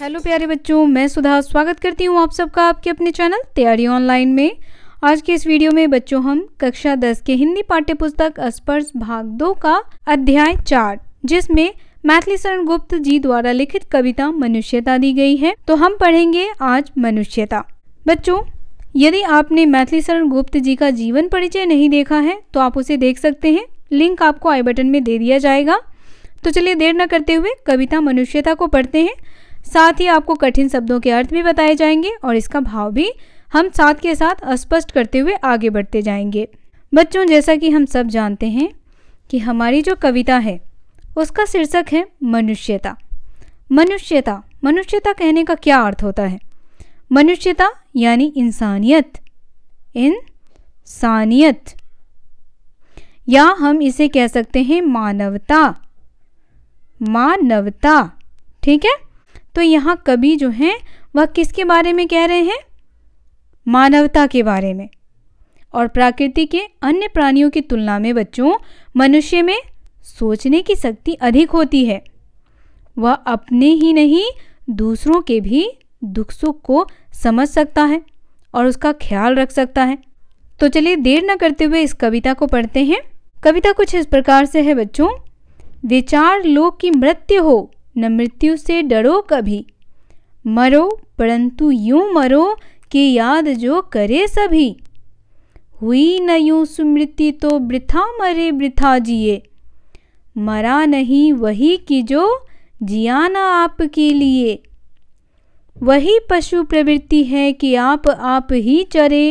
hello प्यारे बच्चों मैं सुधा स्वागत करती हूँ आप सबका आपके अपने चैनल तैयारी ऑनलाइन में आज के इस वीडियो में बच्चों हम कक्षा 10 के हिंदी पाठ्य पुस्तक स्पर्श भाग दो का अध्याय चार जिसमें मैथिली शरण गुप्त जी द्वारा लिखित कविता मनुष्यता दी गई है तो हम पढ़ेंगे आज मनुष्यता बच्चों यदि आपने मैथिली शरण गुप्त जी का जीवन परिचय नहीं देखा है तो आप उसे देख सकते हैं लिंक आपको आई बटन में दे दिया जाएगा तो चलिए देर न करते हुए कविता मनुष्यता को पढ़ते हैं साथ ही आपको कठिन शब्दों के अर्थ भी बताए जाएंगे और इसका भाव भी हम साथ के साथ स्पष्ट करते हुए आगे बढ़ते जाएंगे बच्चों जैसा कि हम सब जानते हैं कि हमारी जो कविता है उसका शीर्षक है मनुष्यता मनुष्यता मनुष्यता कहने का क्या अर्थ होता है मनुष्यता यानी इंसानियत इंसानियत या हम इसे कह सकते हैं मानवता मानवता ठीक है तो यहाँ कभी जो है वह किसके बारे में कह रहे हैं मानवता के बारे में और प्रकृति के अन्य प्राणियों की तुलना में बच्चों मनुष्य में सोचने की शक्ति अधिक होती है वह अपने ही नहीं दूसरों के भी दुख सुख को समझ सकता है और उसका ख्याल रख सकता है तो चलिए देर न करते हुए इस कविता को पढ़ते हैं कविता कुछ इस प्रकार से है बच्चों विचार लो कि मृत्यु हो न मृत्यु से डरो कभी मरो परंतु यूं मरो कि याद जो करे सभी हुई न यूं सुमृति तो वृथा मरे वृथा जिए मरा नहीं वही कि जो जिया ना आपके लिए वही पशु प्रवृत्ति है कि आप आप ही चरे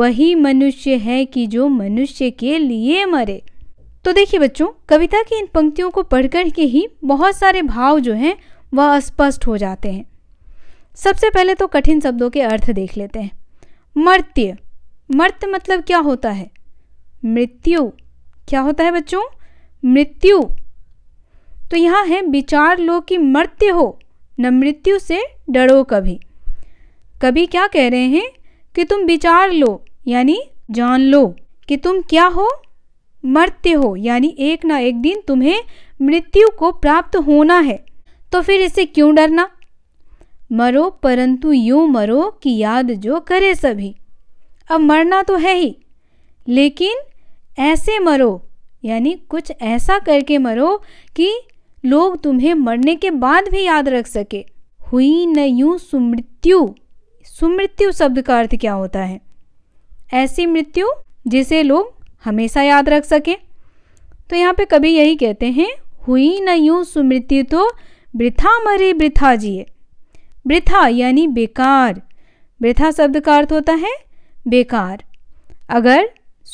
वही मनुष्य है कि जो मनुष्य के लिए मरे तो देखिए बच्चों कविता की इन पंक्तियों को पढ़कर के ही बहुत सारे भाव जो हैं वह स्पष्ट हो जाते हैं सबसे पहले तो कठिन शब्दों के अर्थ देख लेते हैं मर्त्य मर्त मतलब क्या होता है मृत्यु क्या होता है बच्चों मृत्यु तो यहाँ है विचार लो कि मर्त्य हो न मृत्यु से डरो कभी कभी क्या कह रहे हैं कि तुम विचार लो यानी जान लो कि तुम क्या हो मरते हो यानी एक ना एक दिन तुम्हें मृत्यु को प्राप्त होना है तो फिर इसे क्यों डरना मरो परंतु यूं मरो कि याद जो करे सभी अब मरना तो है ही लेकिन ऐसे मरो यानी कुछ ऐसा करके मरो कि लोग तुम्हें मरने के बाद भी याद रख सके हुई न यूं सुमृत्यु सुमृत्यु शब्द का अर्थ क्या होता है ऐसी मृत्यु जिसे लोग हमेशा याद रख सके तो यहाँ पे कभी यही कहते हैं हुई न यूं सुमृत्यु तो वृथा मरे वृथा जिए वृथा यानी बेकार वृथा शब्द का अर्थ होता है बेकार अगर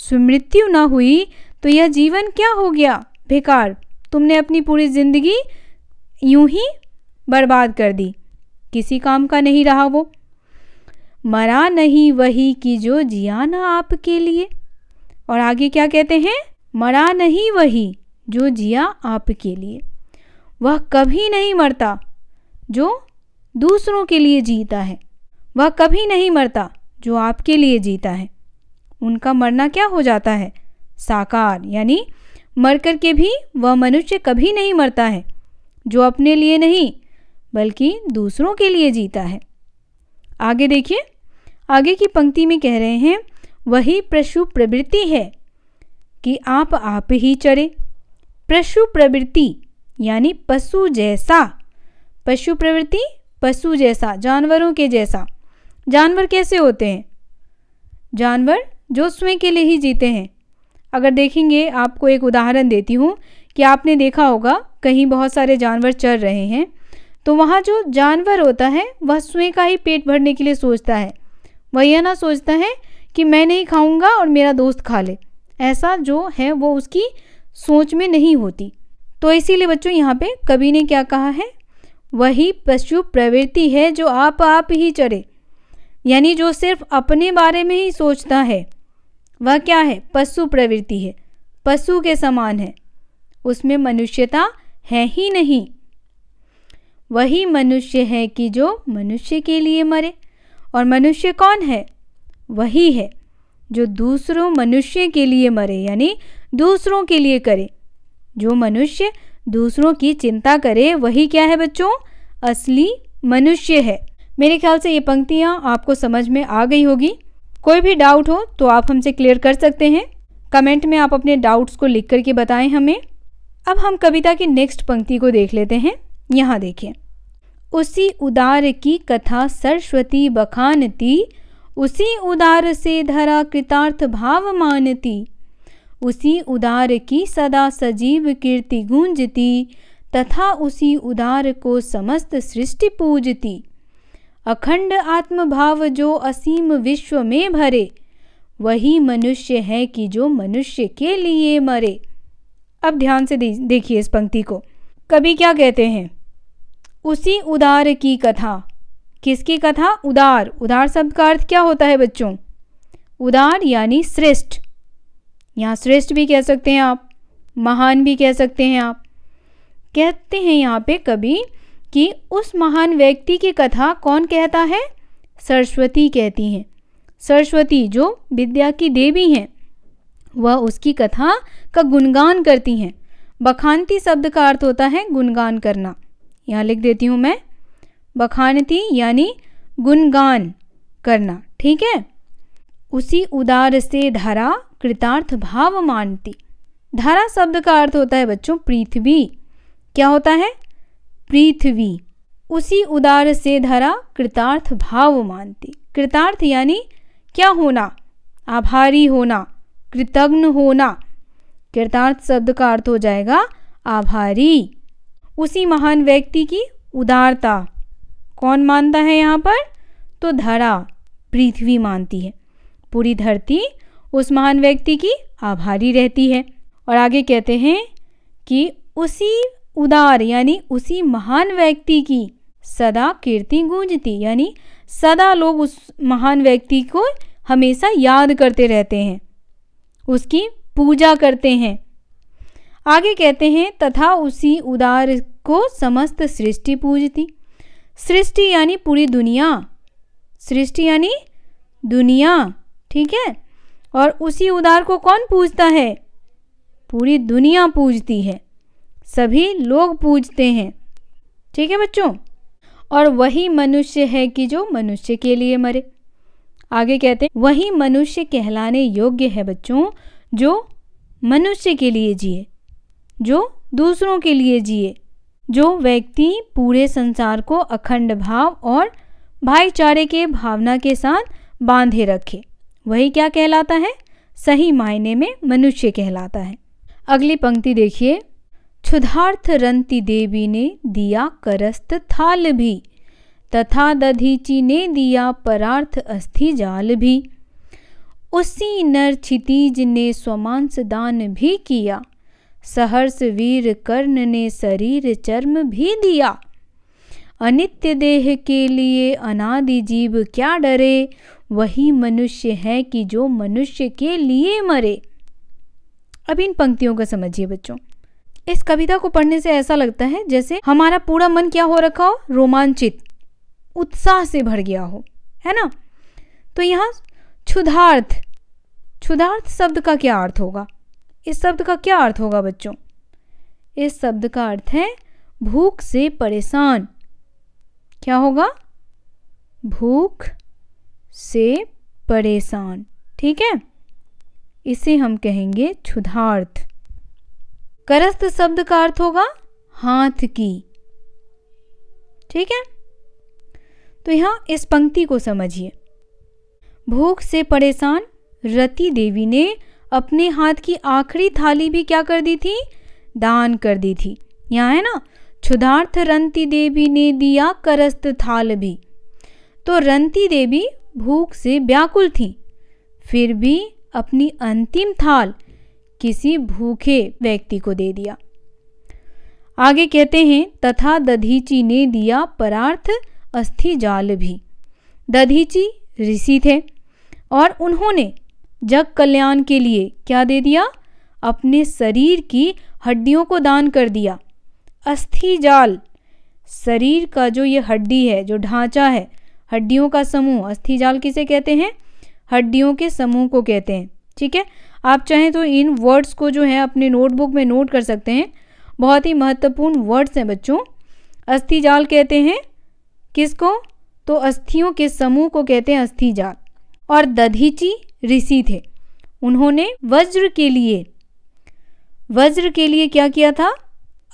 सुमृत्यु ना हुई तो यह जीवन क्या हो गया बेकार तुमने अपनी पूरी ज़िंदगी यूं ही बर्बाद कर दी किसी काम का नहीं रहा वो मरा नहीं वही कि जो जिया ना आपके लिए और आगे क्या कहते हैं मरा नहीं वही जो जिया आपके लिए वह कभी नहीं मरता जो दूसरों के लिए जीता है वह कभी नहीं मरता जो आपके लिए जीता है उनका मरना क्या हो जाता है साकार यानी मरकर के भी वह मनुष्य कभी नहीं मरता है जो अपने लिए नहीं बल्कि दूसरों के लिए जीता है आगे देखिए आगे की पंक्ति में कह रहे हैं वही प्रशु प्रवृत्ति है कि आप आप ही चरे पशु प्रवृत्ति यानी पशु जैसा पशु प्रवृत्ति पशु जैसा जानवरों के जैसा जानवर कैसे होते हैं जानवर जो स्वयं के लिए ही जीते हैं अगर देखेंगे आपको एक उदाहरण देती हूँ कि आपने देखा होगा कहीं बहुत सारे जानवर चर रहे हैं तो वहाँ जो जानवर होता है वह स्वयं का ही पेट भरने के लिए सोचता है वह यह ना सोचता है कि मैं नहीं खाऊंगा और मेरा दोस्त खा ले ऐसा जो है वो उसकी सोच में नहीं होती तो इसीलिए बच्चों यहाँ पे कवि ने क्या कहा है वही पशु प्रवृत्ति है जो आप आप ही चढ़े यानी जो सिर्फ अपने बारे में ही सोचता है वह क्या है पशु प्रवृत्ति है पशु के समान है उसमें मनुष्यता है ही नहीं वही मनुष्य है कि जो मनुष्य के लिए मरे और मनुष्य कौन है वही है जो दूसरों मनुष्य के लिए मरे यानी दूसरों के लिए करे जो मनुष्य दूसरों की चिंता करे वही क्या है बच्चों असली मनुष्य है मेरे ख्याल से ये पंक्तियाँ आपको समझ में आ गई होगी कोई भी डाउट हो तो आप हमसे क्लियर कर सकते हैं कमेंट में आप अपने डाउट्स को लिख करके बताएं हमें अब हम कविता की नेक्स्ट पंक्ति को देख लेते हैं यहाँ देखिए उसी उदार की कथा सरस्वती बखानती उसी उदार से धरा कृतार्थ भाव मानती उसी उदार की सदा सजीव कीर्ति गूंजती तथा उसी उदार को समस्त सृष्टि पूजती अखंड आत्मभाव जो असीम विश्व में भरे वही मनुष्य है कि जो मनुष्य के लिए मरे अब ध्यान से देखिए इस पंक्ति को कभी क्या कहते हैं उसी उदार की कथा किसकी कथा उदार उदार शब्द का अर्थ क्या होता है बच्चों उदार यानी श्रेष्ठ यहाँ श्रेष्ठ भी कह सकते हैं आप महान भी कह सकते हैं आप कहते हैं यहाँ पे कभी कि उस महान व्यक्ति की कथा कौन कहता है सरस्वती कहती हैं सरस्वती जो विद्या की देवी हैं वह उसकी कथा का गुणगान करती हैं बखानती शब्द का अर्थ होता है गुणगान करना यहाँ लिख देती हूँ मैं बखानती यानी गुणगान करना ठीक है उसी उदार से धारा कृतार्थ भाव मानती धारा शब्द का अर्थ होता है बच्चों पृथ्वी क्या होता है पृथ्वी उसी उदार से धरा कृतार्थ भाव मानती कृतार्थ यानी क्या होना आभारी होना कृतज्ञ होना कृतार्थ शब्द का अर्थ हो जाएगा आभारी उसी महान व्यक्ति की उदारता कौन मानता है यहाँ पर तो धरा पृथ्वी मानती है पूरी धरती उस महान व्यक्ति की आभारी रहती है और आगे कहते हैं कि उसी उदार यानी उसी महान व्यक्ति की सदा कीर्ति गूंजती यानी सदा लोग उस महान व्यक्ति को हमेशा याद करते रहते हैं उसकी पूजा करते हैं आगे कहते हैं तथा उसी उदार को समस्त सृष्टि पूजती सृष्टि यानी पूरी दुनिया सृष्टि यानी दुनिया ठीक है और उसी उदार को कौन पूजता है पूरी दुनिया पूजती है सभी लोग पूजते हैं ठीक है बच्चों और वही मनुष्य है कि जो मनुष्य के लिए मरे आगे कहते हैं वही मनुष्य कहलाने योग्य है बच्चों जो मनुष्य के लिए जिए जो दूसरों के लिए जिए जो व्यक्ति पूरे संसार को अखंड भाव और भाईचारे के भावना के साथ बांधे रखे वही क्या कहलाता है सही मायने में मनुष्य कहलाता है अगली पंक्ति देखिए क्षुधार्थ रंती देवी ने दिया करस्त थाल भी तथा दधीची ने दिया परार्थ अस्थि जाल भी उसी नर क्षितिज ने स्वमांस दान भी किया सहर्ष वीर कर्ण ने शरीर चर्म भी दिया अनित्य देह के लिए अनादि जीव क्या डरे वही मनुष्य है कि जो मनुष्य के लिए मरे अब इन पंक्तियों को समझिए बच्चों इस कविता को पढ़ने से ऐसा लगता है जैसे हमारा पूरा मन क्या हो रखा हो रोमांचित उत्साह से भर गया हो है ना तो यहाँ क्षुधार्थ क्षुधार्थ शब्द का क्या अर्थ होगा इस शब्द का क्या अर्थ होगा बच्चों इस शब्द का अर्थ है भूख से परेशान क्या होगा भूख से परेशान ठीक है इसे हम कहेंगे क्षुधार्थ करस्त शब्द का अर्थ होगा हाथ की ठीक है तो यहां इस पंक्ति को समझिए भूख से परेशान रति देवी ने अपने हाथ की आखिरी थाली भी क्या कर दी थी दान कर दी थी यहाँ है ना क्षुधार्थ रंती देवी ने दिया करस्त थाल भी तो रंती देवी भूख से व्याकुल थी फिर भी अपनी अंतिम थाल किसी भूखे व्यक्ति को दे दिया आगे कहते हैं तथा दधीची ने दिया परार्थ अस्थि जाल भी दधीची ऋषि थे और उन्होंने जग कल्याण के लिए क्या दे दिया अपने शरीर की हड्डियों को दान कर दिया अस्थि जाल शरीर का जो ये हड्डी है जो ढांचा है हड्डियों का समूह अस्थि जाल किसे कहते हैं हड्डियों के समूह को कहते हैं ठीक है आप चाहें तो इन वर्ड्स को जो है अपने नोटबुक में नोट कर सकते हैं बहुत ही महत्वपूर्ण वर्ड्स हैं बच्चों अस्थि जाल कहते हैं किसको तो अस्थियों के समूह को कहते हैं अस्थि जाल और दधीची ऋषि थे उन्होंने वज्र के लिए वज्र के लिए क्या किया था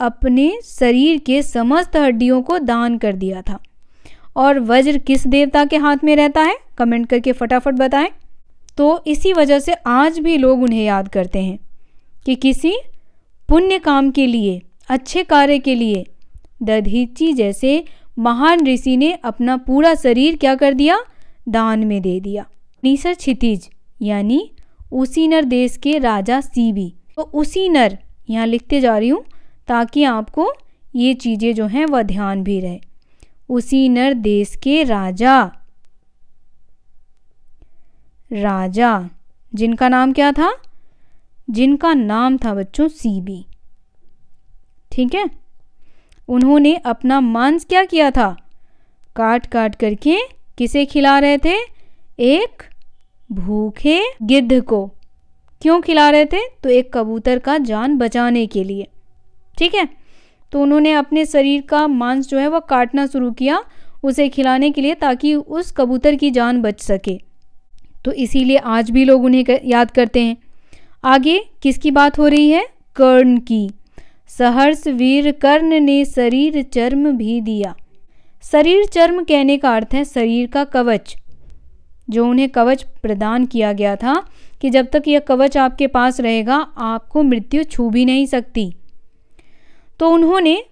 अपने शरीर के समस्त हड्डियों को दान कर दिया था और वज्र किस देवता के हाथ में रहता है कमेंट करके फटाफट बताएं तो इसी वजह से आज भी लोग उन्हें याद करते हैं कि किसी पुण्य काम के लिए अच्छे कार्य के लिए दधीची जैसे महान ऋषि ने अपना पूरा शरीर क्या कर दिया दान में दे दिया निसर क्षितिज यानी उसी नर देश के राजा सीबी तो उसी नर यहाँ लिखते जा रही हूँ ताकि आपको ये चीज़ें जो हैं वह ध्यान भी रहे उसी नर देश के राजा राजा जिनका नाम क्या था जिनका नाम था बच्चों सीबी ठीक है उन्होंने अपना मांस क्या किया था काट काट करके किसे खिला रहे थे एक भूखे गिद्ध को क्यों खिला रहे थे तो एक कबूतर का जान बचाने के लिए ठीक है तो उन्होंने अपने शरीर का मांस जो है वह काटना शुरू किया उसे खिलाने के लिए ताकि उस कबूतर की जान बच सके तो इसीलिए आज भी लोग उन्हें कर, याद करते हैं आगे किसकी बात हो रही है कर्ण की सहर्ष वीर कर्ण ने शरीर चर्म भी दिया शरीर चर्म कहने का अर्थ है शरीर का कवच जो उन्हें कवच प्रदान किया गया था कि जब तक यह कवच आपके पास रहेगा आपको मृत्यु छू भी नहीं सकती तो उन्होंने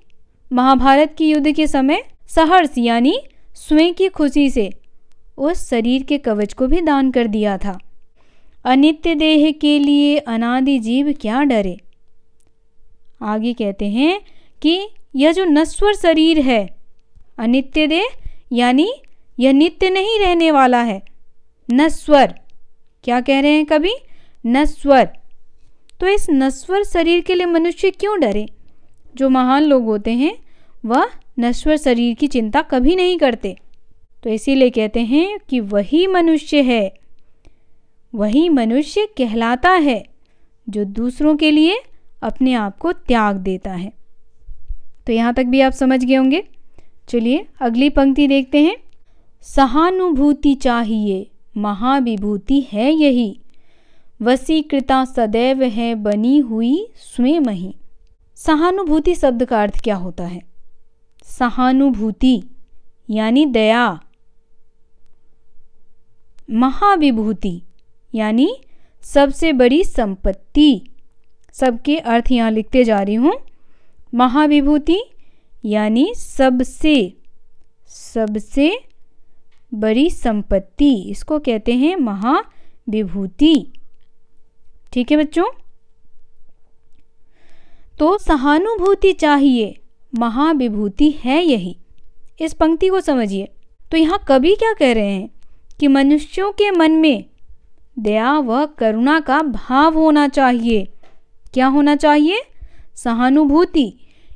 महाभारत के युद्ध के समय सहर्ष यानी स्वयं की खुशी से उस शरीर के कवच को भी दान कर दिया था अनित्य देह के लिए अनादि जीव क्या डरे आगे कहते हैं कि यह जो नस्वर शरीर है अनित्य देह यानी यह नित्य नहीं रहने वाला है नस्वर क्या कह रहे हैं कभी नस्वर तो इस नस्वर शरीर के लिए मनुष्य क्यों डरे जो महान लोग होते हैं वह नश्वर शरीर की चिंता कभी नहीं करते तो इसीलिए कहते हैं कि वही मनुष्य है वही मनुष्य कहलाता है जो दूसरों के लिए अपने आप को त्याग देता है तो यहाँ तक भी आप समझ गए होंगे चलिए अगली पंक्ति देखते हैं सहानुभूति चाहिए महाविभूति है यही वसीकृता सदैव है बनी हुई स्वयं ही सहानुभूति शब्द का अर्थ क्या होता है सहानुभूति यानी दया महाविभूति यानी सबसे बड़ी संपत्ति सबके अर्थ यहाँ लिखते जा रही हूँ महाविभूति यानी सबसे सबसे बड़ी संपत्ति इसको कहते हैं महाविभूति ठीक है बच्चों तो सहानुभूति चाहिए महाविभूति है यही इस पंक्ति को समझिए तो यहाँ कभी क्या कह रहे हैं कि मनुष्यों के मन में दया व करुणा का भाव होना चाहिए क्या होना चाहिए सहानुभूति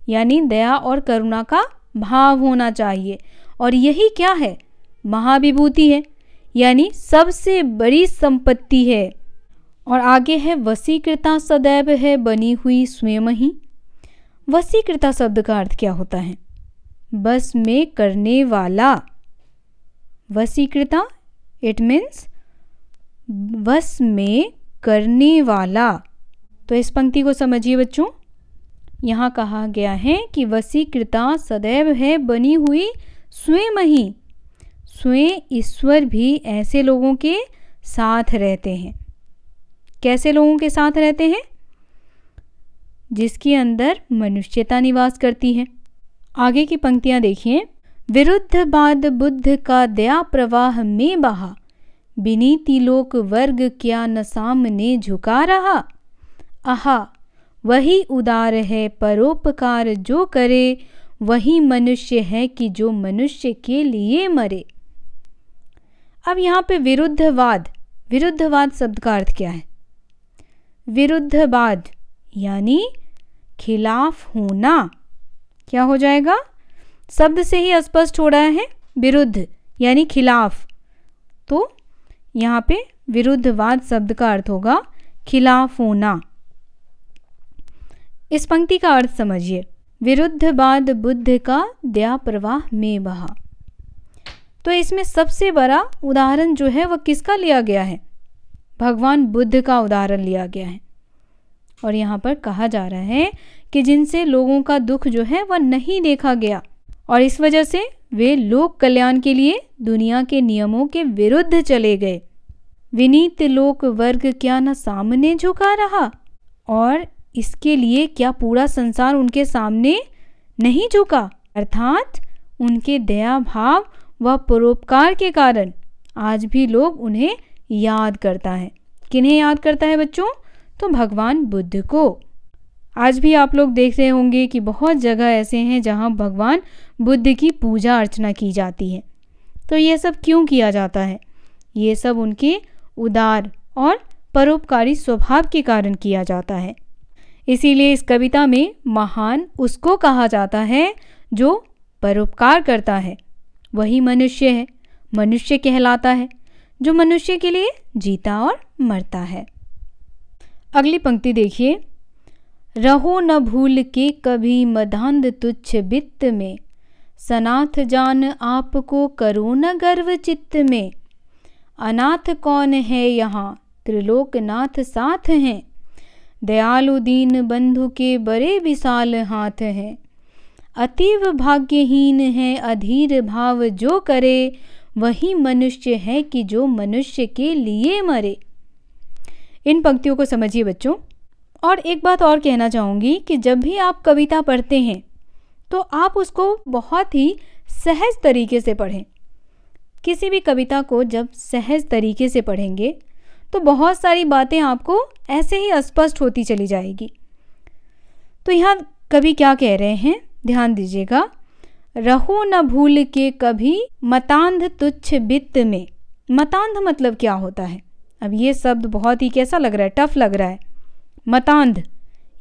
यानी दया और करुणा का भाव होना चाहिए और यही क्या है महाविभूति है यानी सबसे बड़ी संपत्ति है और आगे है वसीकृता सदैव है बनी हुई स्वयं ही वसीकृता शब्द का अर्थ क्या होता है बस में करने वाला वसीकृता इट मीन्स वस में करने वाला तो इस पंक्ति को समझिए बच्चों यहाँ कहा गया है कि वसीकृता सदैव है बनी हुई स्वयं ही स्वयं ईश्वर भी ऐसे लोगों के साथ रहते हैं कैसे लोगों के साथ रहते हैं जिसके अंदर मनुष्यता निवास करती है आगे की पंक्तियाँ देखिए विरुद्ध बाद बुद्ध का दया प्रवाह में बहा बिनीति लोक वर्ग क्या न सामने झुका रहा आहा वही उदार है परोपकार जो करे वही मनुष्य है कि जो मनुष्य के लिए मरे अब यहाँ पे विरुद्धवाद विरुद्धवाद शब्द का अर्थ क्या है विरुद्धवाद यानी खिलाफ होना क्या हो जाएगा शब्द से ही स्पष्ट हो रहा है विरुद्ध यानी खिलाफ तो यहाँ पे विरुद्धवाद शब्द का अर्थ होगा खिलाफ होना इस पंक्ति का अर्थ समझिए विरुद्धवाद बुद्ध का दया प्रवाह में बहा तो इसमें सबसे बड़ा उदाहरण जो है वह किसका लिया गया है भगवान बुद्ध का उदाहरण लिया गया है और यहाँ पर कहा जा रहा है कि जिनसे लोगों का दुख जो है वह नहीं देखा गया और इस वजह से वे लोक कल्याण के लिए दुनिया के नियमों के विरुद्ध चले गए विनीत लोक वर्ग क्या न सामने झुका रहा और इसके लिए क्या पूरा संसार उनके सामने नहीं झुका अर्थात उनके दया भाव व परोपकार के कारण आज भी लोग उन्हें याद करता है किन्हें याद करता है बच्चों तो भगवान बुद्ध को आज भी आप लोग देख रहे होंगे कि बहुत जगह ऐसे हैं जहाँ भगवान बुद्ध की पूजा अर्चना की जाती है तो ये सब क्यों किया जाता है ये सब उनके उदार और परोपकारी स्वभाव के कारण किया जाता है इसीलिए इस कविता में महान उसको कहा जाता है जो परोपकार करता है वही मनुष्य है मनुष्य कहलाता है जो मनुष्य के लिए जीता और मरता है अगली पंक्ति देखिए रहो न भूल के कभी मदांध तुच्छ वित्त में सनाथ जान आपको करो न गर्व चित्त में अनाथ कौन है यहाँ त्रिलोकनाथ साथ हैं दयालु दीन बंधु के बड़े विशाल हाथ हैं अतीव भाग्यहीन है अधीर भाव जो करे वही मनुष्य है कि जो मनुष्य के लिए मरे इन पंक्तियों को समझिए बच्चों और एक बात और कहना चाहूँगी कि जब भी आप कविता पढ़ते हैं तो आप उसको बहुत ही सहज तरीके से पढ़ें किसी भी कविता को जब सहज तरीके से पढ़ेंगे तो बहुत सारी बातें आपको ऐसे ही अस्पष्ट होती चली जाएगी तो यहाँ कभी क्या कह रहे हैं ध्यान दीजिएगा रहो न भूल के कभी मतांध तुच्छ वित्त में मतांध मतलब क्या होता है अब ये शब्द बहुत ही कैसा लग रहा है टफ लग रहा है मतांध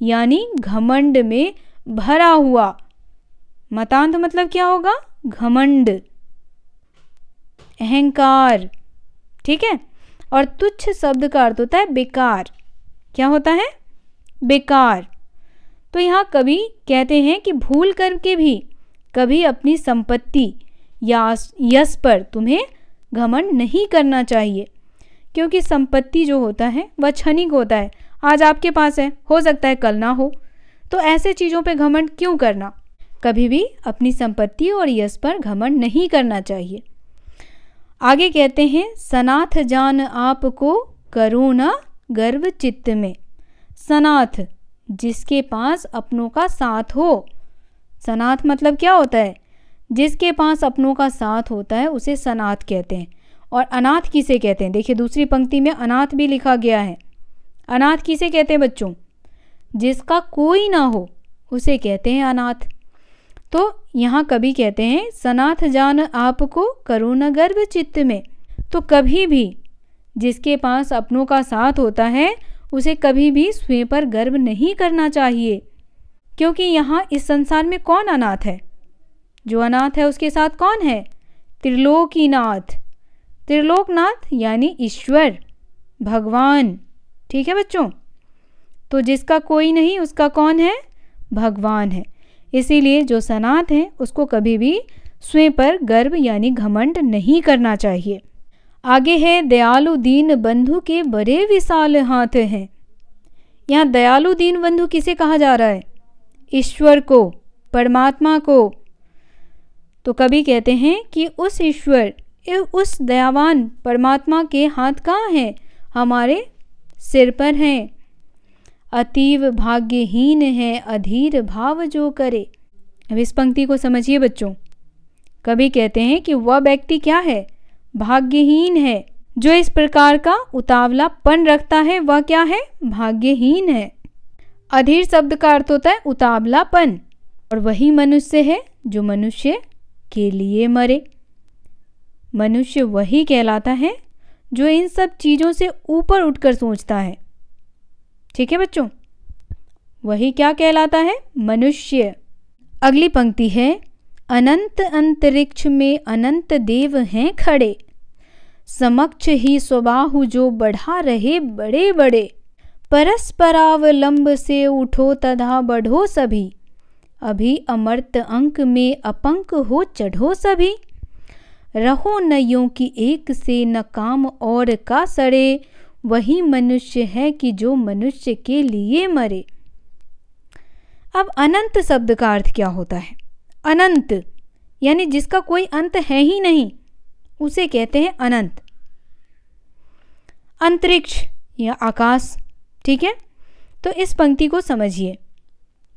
यानी घमंड में भरा हुआ मतांध मतलब क्या होगा घमंड अहंकार ठीक है और तुच्छ शब्द का अर्थ होता है बेकार क्या होता है बेकार तो यहाँ कभी कहते हैं कि भूल करके भी कभी अपनी संपत्ति या यश पर तुम्हें घमंड नहीं करना चाहिए क्योंकि संपत्ति जो होता है वह क्षणिक होता है आज आपके पास है हो सकता है कल ना हो तो ऐसे चीज़ों पे घमंड क्यों करना कभी भी अपनी संपत्ति और यश पर घमंड नहीं करना चाहिए आगे कहते हैं सनाथ जान आपको करो न गर्व चित्त में सनाथ जिसके पास अपनों का साथ हो सनाथ मतलब क्या होता है जिसके पास अपनों का साथ होता है उसे सनाथ कहते हैं और अनाथ किसे कहते हैं देखिए दूसरी पंक्ति में अनाथ भी लिखा गया है अनाथ किसे कहते हैं बच्चों जिसका कोई ना हो उसे कहते हैं अनाथ तो यहाँ कभी कहते हैं सनाथ जान आपको न गर्व चित्त में तो कभी भी जिसके पास अपनों का साथ होता है उसे कभी भी स्वयं पर गर्व नहीं करना चाहिए क्योंकि यहाँ इस संसार में कौन अनाथ है जो अनाथ है उसके साथ कौन है त्रिलोकीनाथ त्रिलोकनाथ यानी ईश्वर भगवान ठीक है बच्चों तो जिसका कोई नहीं उसका कौन है भगवान है इसीलिए जो सनात है उसको कभी भी स्वयं पर गर्व यानी घमंड नहीं करना चाहिए आगे है दयालु दीन बंधु के बड़े विशाल हाथ हैं यहाँ दयालु दीन बंधु किसे कहा जा रहा है ईश्वर को परमात्मा को तो कभी कहते हैं कि उस ईश्वर उस दयावान परमात्मा के हाथ कहाँ हैं हमारे सिर पर हैं अतीव भाग्यहीन है अधीर भाव जो करे अब इस पंक्ति को समझिए बच्चों कभी कहते हैं कि वह व्यक्ति क्या है भाग्यहीन है जो इस प्रकार का उतावलापन रखता है वह क्या है भाग्यहीन है अधीर शब्द का अर्थ होता है उतावलापन और वही मनुष्य है जो मनुष्य के लिए मरे मनुष्य वही कहलाता है जो इन सब चीज़ों से ऊपर उठकर सोचता है ठीक है बच्चों वही क्या कहलाता है मनुष्य अगली पंक्ति है अनंत अंतरिक्ष में अनंत देव हैं खड़े समक्ष ही स्वबाहु जो बढ़ा रहे बड़े बड़े परस्परावलंब से उठो तथा बढ़ो सभी अभी अमर्त अंक में अपंक हो चढ़ो सभी रहो न की कि एक से न काम और का सड़े वही मनुष्य है कि जो मनुष्य के लिए मरे अब अनंत शब्द का अर्थ क्या होता है अनंत यानी जिसका कोई अंत है ही नहीं उसे कहते हैं अनंत अंतरिक्ष या आकाश ठीक है तो इस पंक्ति को समझिए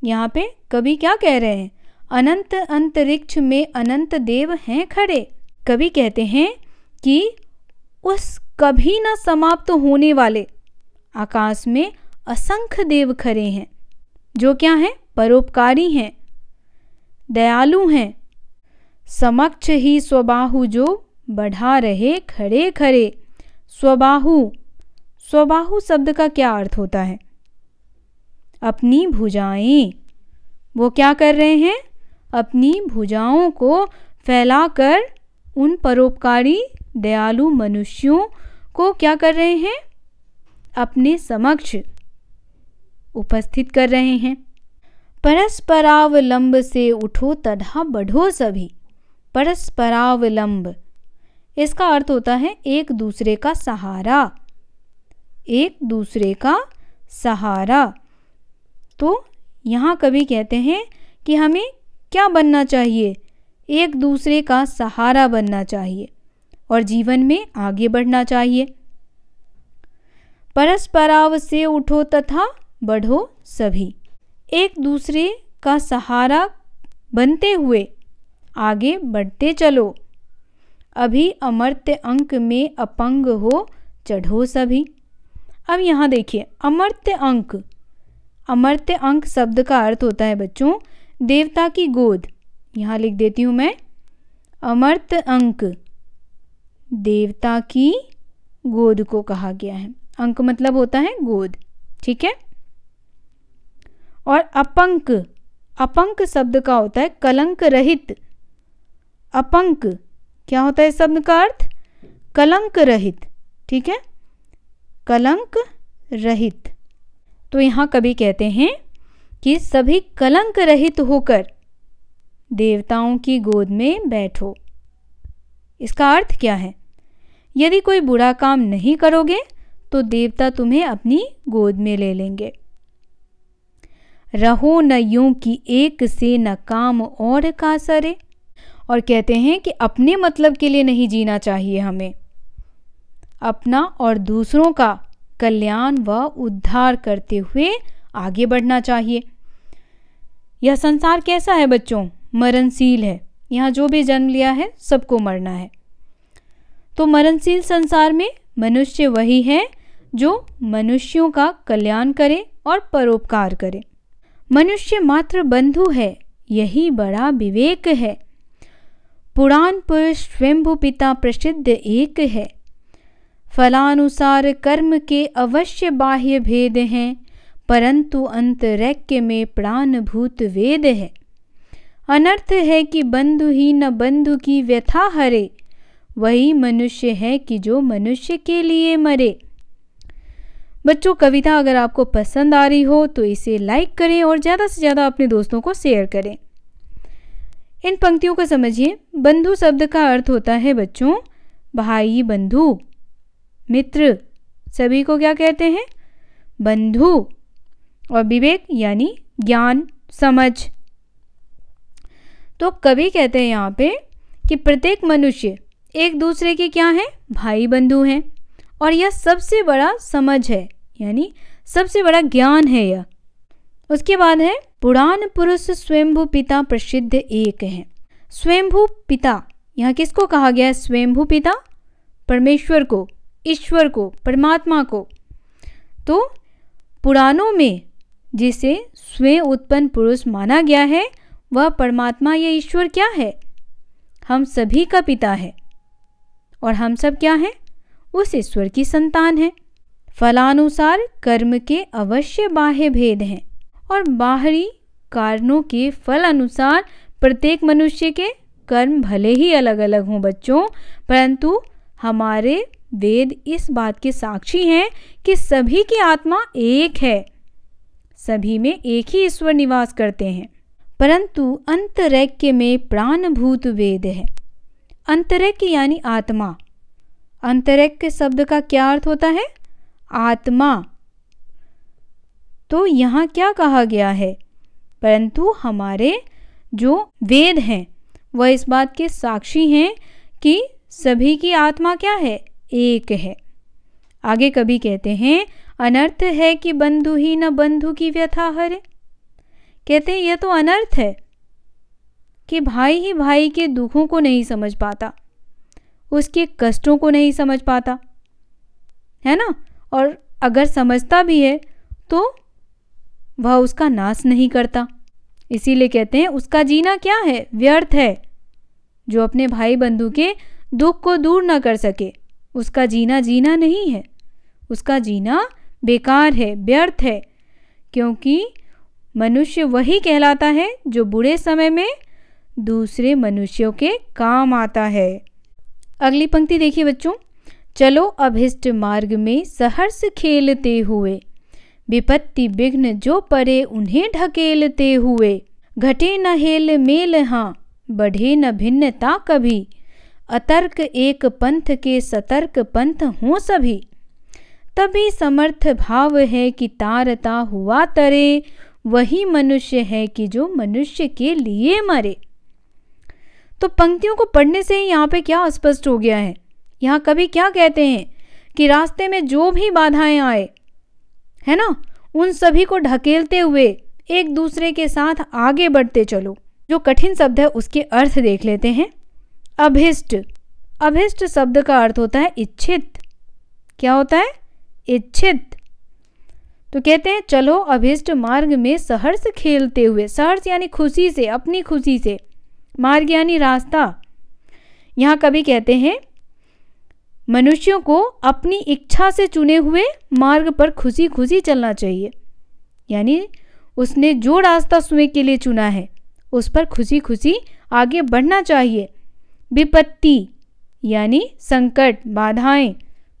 यहाँ पे कभी क्या कह रहे हैं अनंत अंतरिक्ष में अनंत देव हैं खड़े कवि कहते हैं कि उस कभी ना समाप्त तो होने वाले आकाश में असंख्य देव खड़े हैं जो क्या हैं परोपकारी हैं दयालु हैं समक्ष ही स्वबाहु जो बढ़ा रहे खड़े खड़े स्वबाहु स्वबाहु शब्द का क्या अर्थ होता है अपनी भुजाएं वो क्या कर रहे हैं अपनी भुजाओं को फैलाकर उन परोपकारी दयालु मनुष्यों को क्या कर रहे हैं अपने समक्ष उपस्थित कर रहे हैं परस्परावलंब से उठो तथा बढ़ो सभी परस्परावलंब इसका अर्थ होता है एक दूसरे का सहारा एक दूसरे का सहारा तो यहाँ कभी कहते हैं कि हमें क्या बनना चाहिए एक दूसरे का सहारा बनना चाहिए और जीवन में आगे बढ़ना चाहिए परस्पराव से उठो तथा बढ़ो सभी एक दूसरे का सहारा बनते हुए आगे बढ़ते चलो अभी अमर्त्य अंक में अपंग हो चढ़ो सभी अब यहाँ देखिए अमर्त्य अंक अमर्त्य अंक शब्द का अर्थ होता है बच्चों देवता की गोद यहाँ लिख देती हूँ मैं अमर्त अंक देवता की गोद को कहा गया है अंक मतलब होता है गोद ठीक है और अपंक अपंक शब्द का होता है कलंक रहित अपंक क्या होता है शब्द का अर्थ कलंक रहित ठीक है कलंक रहित तो यहाँ कभी कहते हैं कि सभी कलंक रहित होकर देवताओं की गोद में बैठो इसका अर्थ क्या है यदि कोई बुरा काम नहीं करोगे तो देवता तुम्हें अपनी गोद में ले लेंगे रहो न यूं कि एक से न काम और का सरे और कहते हैं कि अपने मतलब के लिए नहीं जीना चाहिए हमें अपना और दूसरों का कल्याण व उद्धार करते हुए आगे बढ़ना चाहिए यह संसार कैसा है बच्चों मरणशील है यहाँ जो भी जन्म लिया है सबको मरना है तो मरणशील संसार में मनुष्य वही है जो मनुष्यों का कल्याण करे और परोपकार करे मनुष्य मात्र बंधु है यही बड़ा विवेक है पुराण पुरुष स्वयंभु पिता प्रसिद्ध एक है फलानुसार कर्म के अवश्य बाह्य भेद हैं परंतु अंतरैक्य में प्राणभूत वेद है अनर्थ है कि बंधु ही न बंधु की व्यथा हरे वही मनुष्य है कि जो मनुष्य के लिए मरे बच्चों कविता अगर आपको पसंद आ रही हो तो इसे लाइक करें और ज़्यादा से ज़्यादा अपने दोस्तों को शेयर करें इन पंक्तियों को समझिए बंधु शब्द का अर्थ होता है बच्चों भाई बंधु मित्र सभी को क्या कहते हैं बंधु और विवेक यानी ज्ञान समझ तो कभी कहते हैं यहाँ पे कि प्रत्येक मनुष्य एक दूसरे के क्या हैं भाई बंधु हैं और यह सबसे बड़ा समझ है यानी सबसे बड़ा ज्ञान है यह उसके बाद है पुराण पुरुष स्वयंभू पिता प्रसिद्ध एक है स्वयंभू पिता यहाँ किसको कहा गया है स्वयंभू पिता परमेश्वर को ईश्वर को परमात्मा को तो पुराणों में जिसे स्वयं उत्पन्न पुरुष माना गया है वह परमात्मा या ईश्वर क्या है हम सभी का पिता है और हम सब क्या हैं उस ईश्वर की संतान हैं फलानुसार कर्म के अवश्य बाह्य भेद हैं और बाहरी कारणों के फल अनुसार प्रत्येक मनुष्य के कर्म भले ही अलग अलग हों बच्चों परंतु हमारे वेद इस बात के साक्षी हैं कि सभी की आत्मा एक है सभी में एक ही ईश्वर निवास करते हैं परंतु अंतरैक्य में प्राणभूत वेद है अंतरैक्य यानी आत्मा अंतरैक्य शब्द का क्या अर्थ होता है आत्मा तो यहाँ क्या कहा गया है परंतु हमारे जो वेद हैं वह इस बात के साक्षी हैं कि सभी की आत्मा क्या है एक है आगे कभी कहते हैं अनर्थ है कि बंधु ही न बंधु की व्यथा हरे कहते हैं यह तो अनर्थ है कि भाई ही भाई के दुखों को नहीं समझ पाता उसके कष्टों को नहीं समझ पाता है ना और अगर समझता भी है तो वह उसका नाश नहीं करता इसीलिए कहते हैं उसका जीना क्या है व्यर्थ है जो अपने भाई बंधु के दुख को दूर ना कर सके उसका जीना जीना नहीं है उसका जीना बेकार है व्यर्थ है क्योंकि मनुष्य वही कहलाता है जो बुरे समय में दूसरे मनुष्यों के काम आता है अगली पंक्ति देखिए बच्चों चलो अभिष्ट मार्ग में सहर्ष खेलते हुए विपत्ति विघ्न जो परे उन्हें ढकेलते हुए घटे न हेल मेल हाँ बढ़े न भिन्नता कभी अतर्क एक पंथ के सतर्क पंथ हो सभी तभी समर्थ भाव है कि तारता हुआ तरे वही मनुष्य है कि जो मनुष्य के लिए मरे तो पंक्तियों को पढ़ने से ही यहाँ पे क्या स्पष्ट हो गया है यहाँ कभी क्या कहते हैं कि रास्ते में जो भी बाधाएं आए है ना उन सभी को ढकेलते हुए एक दूसरे के साथ आगे बढ़ते चलो जो कठिन शब्द है उसके अर्थ देख लेते हैं अभिष्ट अभिष्ट शब्द का अर्थ होता है इच्छित क्या होता है इच्छित तो कहते हैं चलो अभिष्ट मार्ग में सहर्ष खेलते हुए सहर्ष यानी खुशी से अपनी खुशी से मार्ग यानी रास्ता यहाँ कभी कहते हैं मनुष्यों को अपनी इच्छा से चुने हुए मार्ग पर खुशी खुशी चलना चाहिए यानी उसने जो रास्ता स्वयं के लिए चुना है उस पर खुशी खुशी आगे बढ़ना चाहिए विपत्ति यानी संकट बाधाएं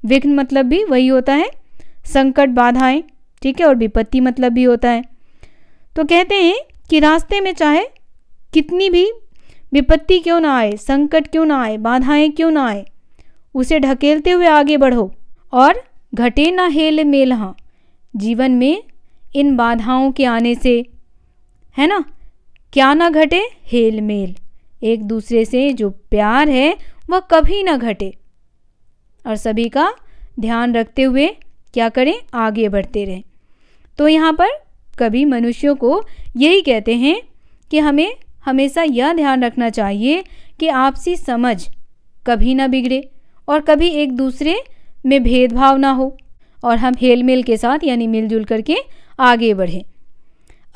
विघ्न मतलब भी वही होता है संकट बाधाएं ठीक है और विपत्ति मतलब भी होता है तो कहते हैं कि रास्ते में चाहे कितनी भी विपत्ति क्यों ना आए संकट क्यों ना आए बाधाएं क्यों ना आए उसे ढकेलते हुए आगे बढ़ो और घटे ना हेल मेलहा जीवन में इन बाधाओं के आने से है ना क्या ना घटे हेल मेल एक दूसरे से जो प्यार है वह कभी ना घटे और सभी का ध्यान रखते हुए क्या करें आगे बढ़ते रहें तो यहाँ पर कभी मनुष्यों को यही कहते हैं कि हमें हमेशा यह ध्यान रखना चाहिए कि आपसी समझ कभी ना बिगड़े और कभी एक दूसरे में भेदभाव ना हो और हम हेल मेल के साथ यानी मिलजुल करके आगे बढ़ें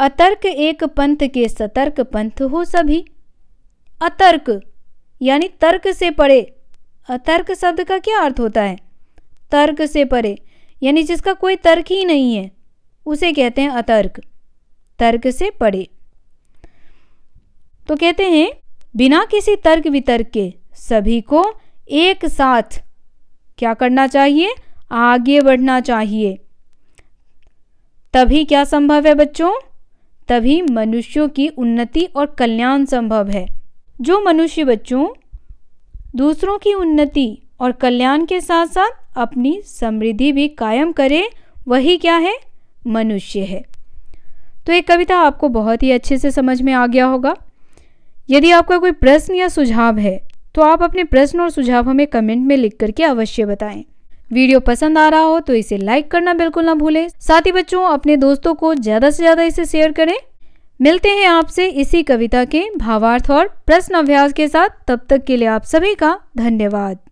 अतर्क एक पंथ के सतर्क पंथ हो सभी अतर्क यानी तर्क से परे अतर्क शब्द का क्या अर्थ होता है तर्क से परे यानी जिसका कोई तर्क ही नहीं है उसे कहते हैं अतर्क तर्क से पड़े तो कहते हैं बिना किसी तर्क वितर्क के सभी को एक साथ क्या करना चाहिए आगे बढ़ना चाहिए तभी क्या संभव है बच्चों तभी मनुष्यों की उन्नति और कल्याण संभव है जो मनुष्य बच्चों दूसरों की उन्नति और कल्याण के साथ साथ अपनी समृद्धि भी कायम करे वही क्या है मनुष्य है तो ये कविता आपको बहुत ही अच्छे से समझ में आ गया होगा यदि आपका कोई प्रश्न या सुझाव है तो आप अपने प्रश्न और सुझाव हमें कमेंट में लिख करके अवश्य बताएं वीडियो पसंद आ रहा हो तो इसे लाइक करना बिल्कुल ना भूलें साथ ही बच्चों अपने दोस्तों को ज़्यादा से ज़्यादा इसे शेयर करें मिलते हैं आपसे इसी कविता के भावार्थ और प्रश्न अभ्यास के साथ तब तक के लिए आप सभी का धन्यवाद